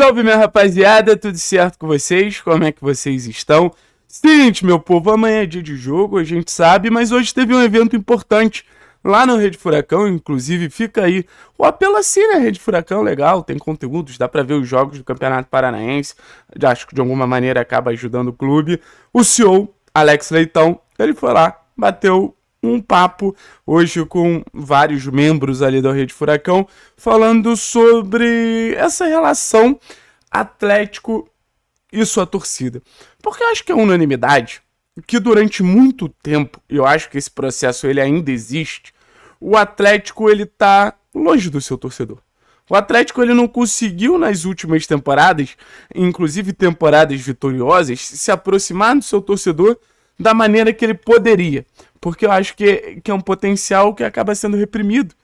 Salve, minha rapaziada, tudo certo com vocês? Como é que vocês estão? Seguinte, meu povo, amanhã é dia de jogo, a gente sabe, mas hoje teve um evento importante lá no Rede Furacão, inclusive fica aí o apelo assim, né? Rede Furacão, legal, tem conteúdos, dá pra ver os jogos do Campeonato Paranaense, acho que de alguma maneira acaba ajudando o clube. O CEO, Alex Leitão, ele foi lá, bateu um papo hoje com vários membros ali da Rede Furacão, falando sobre essa relação Atlético e sua torcida. Porque eu acho que é unanimidade que durante muito tempo, eu acho que esse processo ele ainda existe, o Atlético ele tá longe do seu torcedor. O Atlético ele não conseguiu nas últimas temporadas, inclusive temporadas vitoriosas, se aproximar do seu torcedor da maneira que ele poderia. Porque eu acho que, que é um potencial que acaba sendo reprimido.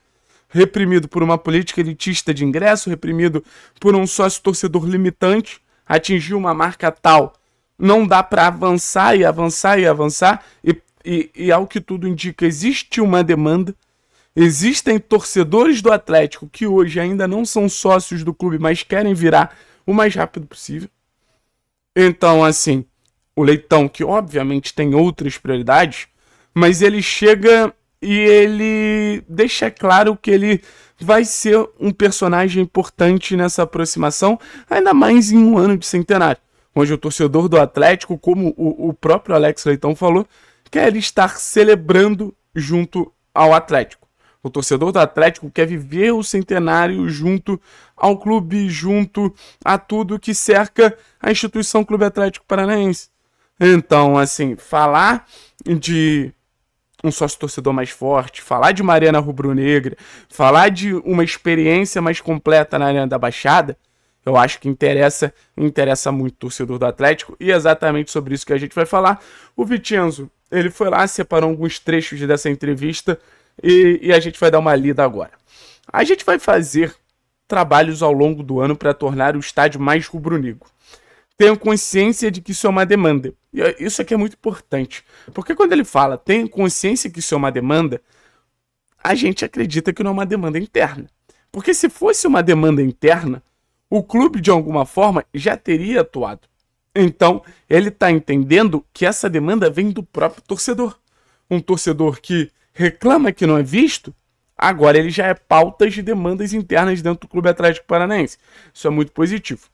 Reprimido por uma política elitista de ingresso, reprimido por um sócio torcedor limitante, atingir uma marca tal. Não dá para avançar e avançar e avançar, e, e, e ao que tudo indica, existe uma demanda. Existem torcedores do Atlético que hoje ainda não são sócios do clube, mas querem virar o mais rápido possível. Então, assim, o Leitão, que obviamente tem outras prioridades, mas ele chega e ele deixa claro que ele vai ser um personagem importante nessa aproximação, ainda mais em um ano de centenário, onde o torcedor do Atlético, como o, o próprio Alex Leitão falou, quer estar celebrando junto ao Atlético. O torcedor do Atlético quer viver o centenário junto ao clube, junto a tudo que cerca a instituição Clube Atlético Paranaense. Então, assim, falar de um sócio torcedor mais forte, falar de uma arena rubro-negra, falar de uma experiência mais completa na arena da Baixada, eu acho que interessa, interessa muito o torcedor do Atlético e é exatamente sobre isso que a gente vai falar. O Vicenzo, ele foi lá, separou alguns trechos dessa entrevista e, e a gente vai dar uma lida agora. A gente vai fazer trabalhos ao longo do ano para tornar o estádio mais rubro-negro tenham consciência de que isso é uma demanda. E isso aqui é muito importante. Porque quando ele fala tenha consciência que isso é uma demanda, a gente acredita que não é uma demanda interna. Porque se fosse uma demanda interna, o clube de alguma forma já teria atuado. Então, ele está entendendo que essa demanda vem do próprio torcedor. Um torcedor que reclama que não é visto, agora ele já é pauta de demandas internas dentro do Clube Atlético Paranaense. Isso é muito positivo.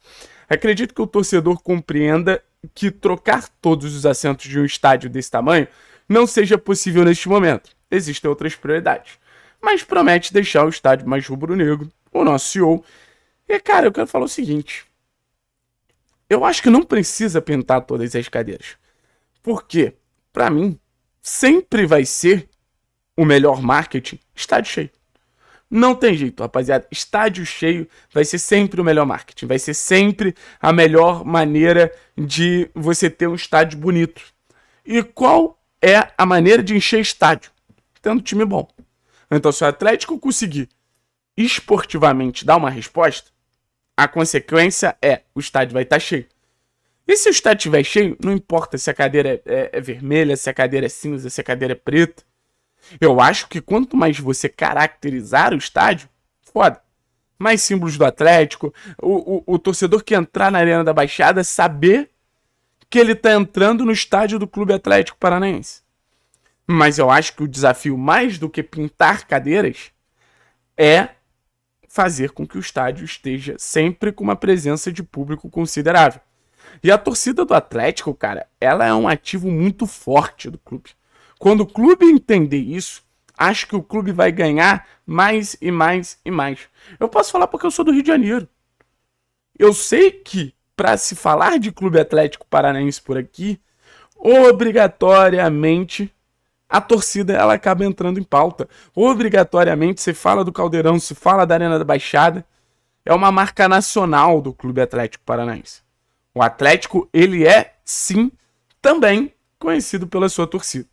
Acredito que o torcedor compreenda que trocar todos os assentos de um estádio desse tamanho não seja possível neste momento. Existem outras prioridades. Mas promete deixar o estádio mais rubro-negro, o nosso CEO. E, cara, eu quero falar o seguinte. Eu acho que não precisa pintar todas as cadeiras. Porque, para mim, sempre vai ser o melhor marketing estádio cheio. Não tem jeito, rapaziada. Estádio cheio vai ser sempre o melhor marketing, vai ser sempre a melhor maneira de você ter um estádio bonito. E qual é a maneira de encher estádio? Tendo time bom. Então, se o Atlético conseguir esportivamente dar uma resposta, a consequência é o estádio vai estar tá cheio. E se o estádio estiver cheio, não importa se a cadeira é, é, é vermelha, se a cadeira é cinza, se a cadeira é preta eu acho que quanto mais você caracterizar o estádio, foda. Mais símbolos do Atlético, o, o, o torcedor que entrar na Arena da Baixada saber que ele tá entrando no estádio do Clube Atlético Paranaense. Mas eu acho que o desafio, mais do que pintar cadeiras, é fazer com que o estádio esteja sempre com uma presença de público considerável. E a torcida do Atlético, cara, ela é um ativo muito forte do clube. Quando o clube entender isso, acho que o clube vai ganhar mais e mais e mais. Eu posso falar porque eu sou do Rio de Janeiro. Eu sei que para se falar de Clube Atlético Paranaense por aqui, obrigatoriamente a torcida ela acaba entrando em pauta. Obrigatoriamente se fala do Caldeirão, se fala da Arena da Baixada. É uma marca nacional do Clube Atlético Paranaense. O Atlético, ele é sim também conhecido pela sua torcida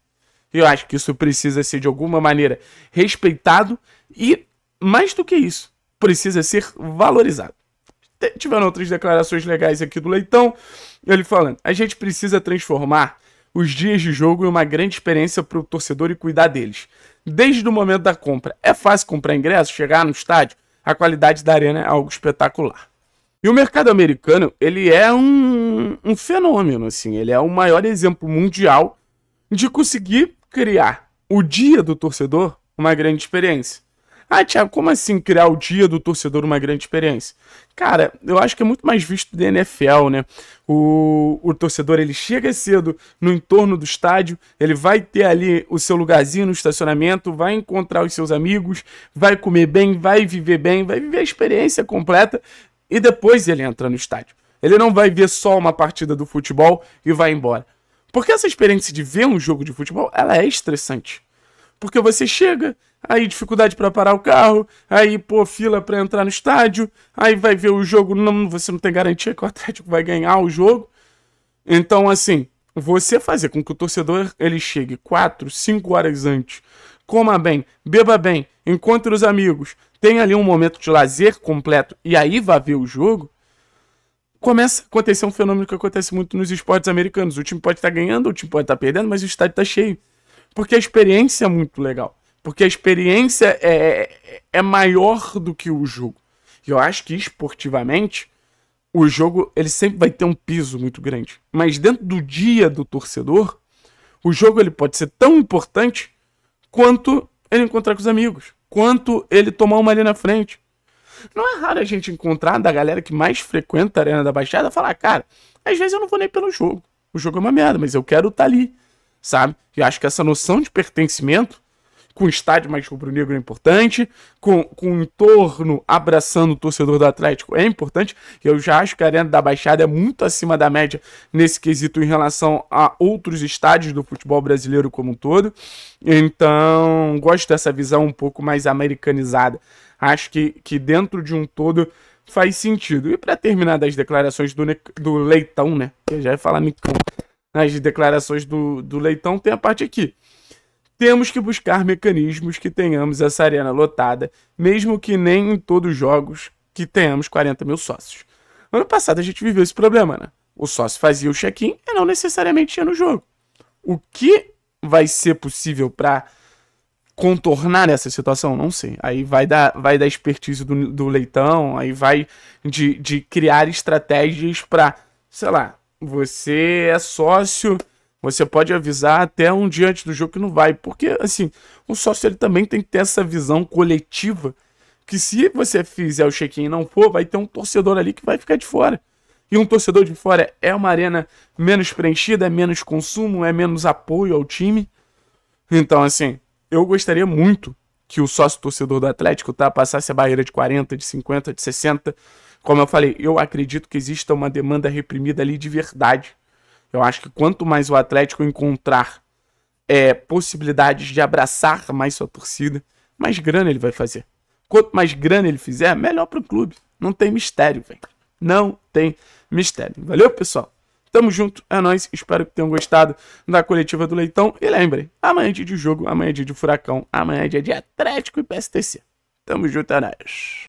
eu acho que isso precisa ser, de alguma maneira, respeitado e, mais do que isso, precisa ser valorizado. Tiveram outras declarações legais aqui do Leitão, ele falando: a gente precisa transformar os dias de jogo em uma grande experiência para o torcedor e cuidar deles. Desde o momento da compra, é fácil comprar ingresso, chegar no estádio, a qualidade da arena é algo espetacular. E o mercado americano, ele é um, um fenômeno, assim, ele é o maior exemplo mundial de conseguir criar o dia do torcedor uma grande experiência. Ah, Thiago, como assim criar o dia do torcedor uma grande experiência? Cara, eu acho que é muito mais visto da NFL, né? O, o torcedor ele chega cedo no entorno do estádio, ele vai ter ali o seu lugarzinho no estacionamento, vai encontrar os seus amigos, vai comer bem, vai viver bem, vai viver a experiência completa e depois ele entra no estádio. Ele não vai ver só uma partida do futebol e vai embora. Porque essa experiência de ver um jogo de futebol, ela é estressante. Porque você chega, aí dificuldade para parar o carro, aí pô, fila para entrar no estádio, aí vai ver o jogo, não, você não tem garantia que o Atlético vai ganhar o jogo. Então, assim, você fazer com que o torcedor ele chegue 4, 5 horas antes, coma bem, beba bem, encontre os amigos, tenha ali um momento de lazer completo e aí vá ver o jogo, começa a acontecer um fenômeno que acontece muito nos esportes americanos. O time pode estar tá ganhando, o time pode estar tá perdendo, mas o estádio está cheio. Porque a experiência é muito legal. Porque a experiência é é, é, é maior do que o jogo. E eu acho que esportivamente, o jogo ele sempre vai ter um piso muito grande. Mas dentro do dia do torcedor, o jogo ele pode ser tão importante quanto ele encontrar com os amigos, quanto ele tomar uma ali na frente, não é raro a gente encontrar da galera que mais frequenta a Arena da Baixada falar, cara, às vezes eu não vou nem pelo jogo. O jogo é uma merda, mas eu quero estar tá ali, sabe? E acho que essa noção de pertencimento com o estádio mais rubro-negro é importante, com, com o entorno abraçando o torcedor do Atlético é importante. Eu já acho que a Arena da Baixada é muito acima da média nesse quesito em relação a outros estádios do futebol brasileiro como um todo. Então, gosto dessa visão um pouco mais americanizada. Acho que, que dentro de um todo faz sentido. E para terminar das declarações do, do Leitão, né? Que já ia é falar Micão. Nas declarações do, do Leitão tem a parte aqui temos que buscar mecanismos que tenhamos essa arena lotada, mesmo que nem em todos os jogos que tenhamos 40 mil sócios. Ano passado a gente viveu esse problema, né? O sócio fazia o check-in e não necessariamente ia no jogo. O que vai ser possível para contornar essa situação? Não sei. Aí vai da, vai da expertise do, do leitão, aí vai de, de criar estratégias para, sei lá, você é sócio você pode avisar até um dia antes do jogo que não vai, porque assim, o sócio ele também tem que ter essa visão coletiva que se você fizer o check-in e não for, vai ter um torcedor ali que vai ficar de fora. E um torcedor de fora é uma arena menos preenchida, é menos consumo, é menos apoio ao time. Então, assim, eu gostaria muito que o sócio torcedor do Atlético tá, passasse a barreira de 40, de 50, de 60. Como eu falei, eu acredito que exista uma demanda reprimida ali de verdade. Eu acho que quanto mais o Atlético encontrar é, possibilidades de abraçar mais sua torcida, mais grana ele vai fazer. Quanto mais grana ele fizer, melhor para o clube. Não tem mistério, velho. Não tem mistério. Valeu, pessoal? Tamo junto, é nóis. Espero que tenham gostado da coletiva do Leitão. E lembrem, amanhã é dia de jogo, amanhã é dia de furacão, amanhã é dia de Atlético e PSTC. Tamo junto, é nóis.